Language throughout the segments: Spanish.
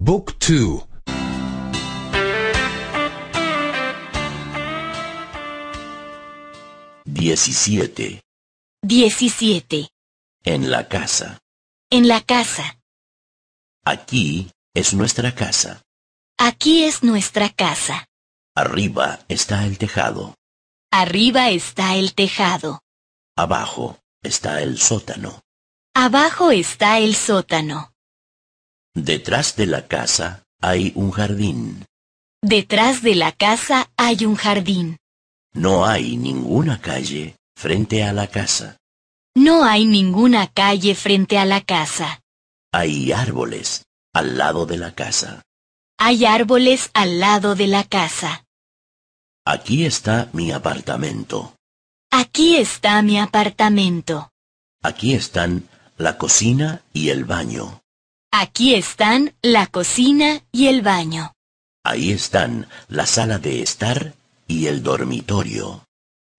Book 2 17 17 En la casa En la casa Aquí es nuestra casa Aquí es nuestra casa Arriba está el tejado Arriba está el tejado Abajo está el sótano Abajo está el sótano Detrás de la casa hay un jardín. Detrás de la casa hay un jardín. No hay ninguna calle frente a la casa. No hay ninguna calle frente a la casa. Hay árboles al lado de la casa. Hay árboles al lado de la casa. Aquí está mi apartamento. Aquí está mi apartamento. Aquí están la cocina y el baño. Aquí están la cocina y el baño. Ahí están la sala de estar y el dormitorio.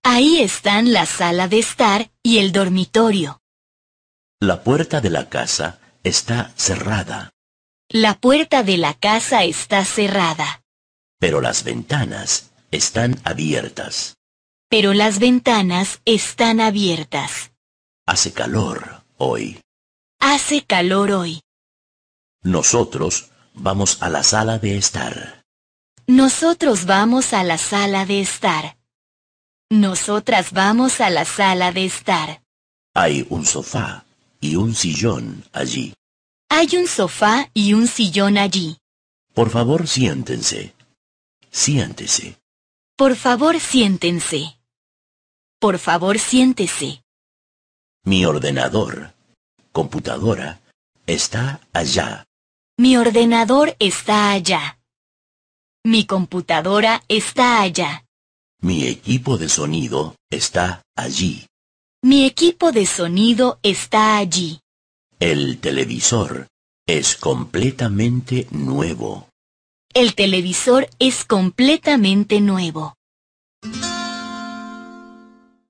Ahí están la sala de estar y el dormitorio. La puerta de la casa está cerrada. La puerta de la casa está cerrada. Pero las ventanas están abiertas. Pero las ventanas están abiertas. Hace calor hoy. Hace calor hoy. Nosotros vamos a la sala de estar. Nosotros vamos a la sala de estar. Nosotras vamos a la sala de estar. Hay un sofá y un sillón allí. Hay un sofá y un sillón allí. Por favor, siéntense. Siéntese. Por favor, siéntense. Por favor, siéntese. Mi ordenador, computadora, está allá. Mi ordenador está allá. Mi computadora está allá. Mi equipo de sonido está allí. Mi equipo de sonido está allí. El televisor es completamente nuevo. El televisor es completamente nuevo.